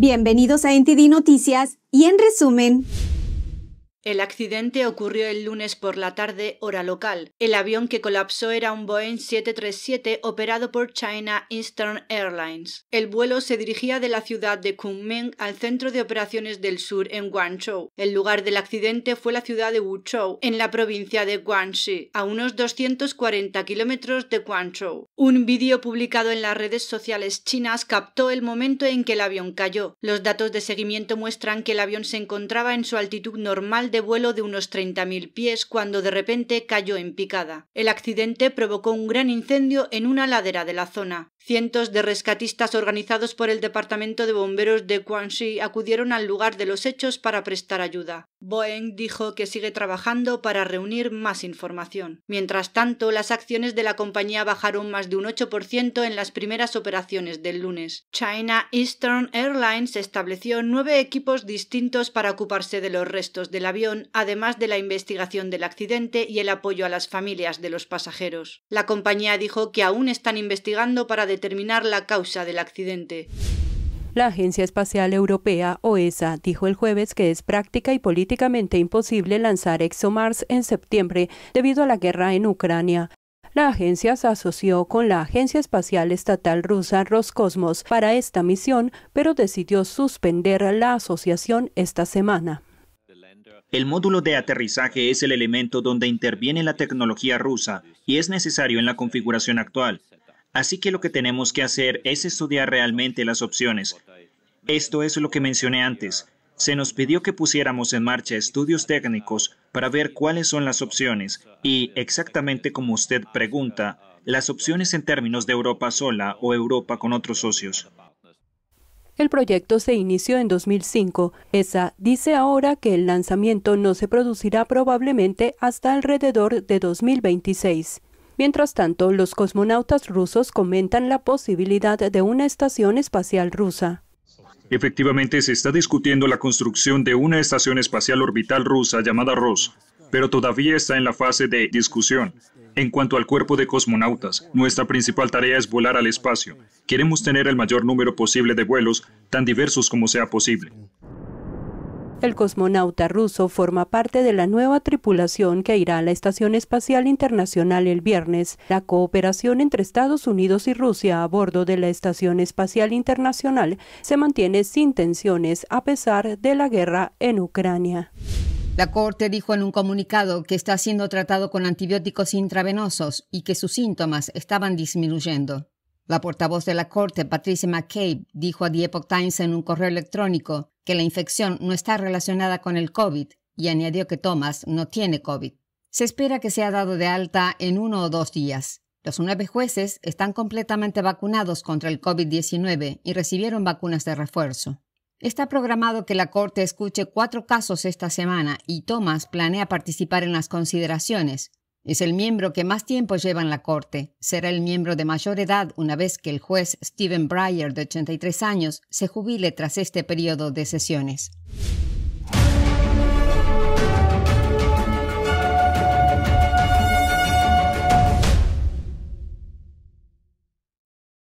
Bienvenidos a NTD Noticias y en resumen. El accidente ocurrió el lunes por la tarde, hora local. El avión que colapsó era un Boeing 737 operado por China Eastern Airlines. El vuelo se dirigía de la ciudad de Kunming al centro de operaciones del sur en Guangzhou. El lugar del accidente fue la ciudad de Wuzhou, en la provincia de Guangxi, a unos 240 kilómetros de Guangzhou. Un vídeo publicado en las redes sociales chinas captó el momento en que el avión cayó. Los datos de seguimiento muestran que el avión se encontraba en su altitud normal de vuelo de unos 30.000 pies cuando de repente cayó en picada. El accidente provocó un gran incendio en una ladera de la zona. Cientos de rescatistas organizados por el Departamento de Bomberos de Guangxi acudieron al lugar de los hechos para prestar ayuda. Boeing dijo que sigue trabajando para reunir más información. Mientras tanto, las acciones de la compañía bajaron más de un 8% en las primeras operaciones del lunes. China Eastern Airlines estableció nueve equipos distintos para ocuparse de los restos de la además de la investigación del accidente y el apoyo a las familias de los pasajeros. La compañía dijo que aún están investigando para determinar la causa del accidente. La Agencia Espacial Europea, OESA, dijo el jueves que es práctica y políticamente imposible lanzar ExoMars en septiembre debido a la guerra en Ucrania. La agencia se asoció con la Agencia Espacial Estatal Rusa Roscosmos para esta misión, pero decidió suspender la asociación esta semana. El módulo de aterrizaje es el elemento donde interviene la tecnología rusa y es necesario en la configuración actual. Así que lo que tenemos que hacer es estudiar realmente las opciones. Esto es lo que mencioné antes. Se nos pidió que pusiéramos en marcha estudios técnicos para ver cuáles son las opciones y, exactamente como usted pregunta, las opciones en términos de Europa sola o Europa con otros socios. El proyecto se inició en 2005. ESA dice ahora que el lanzamiento no se producirá probablemente hasta alrededor de 2026. Mientras tanto, los cosmonautas rusos comentan la posibilidad de una estación espacial rusa. Efectivamente, se está discutiendo la construcción de una estación espacial orbital rusa llamada ROS pero todavía está en la fase de discusión. En cuanto al cuerpo de cosmonautas, nuestra principal tarea es volar al espacio. Queremos tener el mayor número posible de vuelos, tan diversos como sea posible. El cosmonauta ruso forma parte de la nueva tripulación que irá a la Estación Espacial Internacional el viernes. La cooperación entre Estados Unidos y Rusia a bordo de la Estación Espacial Internacional se mantiene sin tensiones a pesar de la guerra en Ucrania. La Corte dijo en un comunicado que está siendo tratado con antibióticos intravenosos y que sus síntomas estaban disminuyendo. La portavoz de la Corte, Patricia McCabe, dijo a The Epoch Times en un correo electrónico que la infección no está relacionada con el COVID y añadió que Thomas no tiene COVID. Se espera que sea dado de alta en uno o dos días. Los nueve jueces están completamente vacunados contra el COVID-19 y recibieron vacunas de refuerzo. Está programado que la Corte escuche cuatro casos esta semana y Thomas planea participar en las consideraciones. Es el miembro que más tiempo lleva en la Corte. Será el miembro de mayor edad una vez que el juez Stephen Breyer, de 83 años, se jubile tras este periodo de sesiones.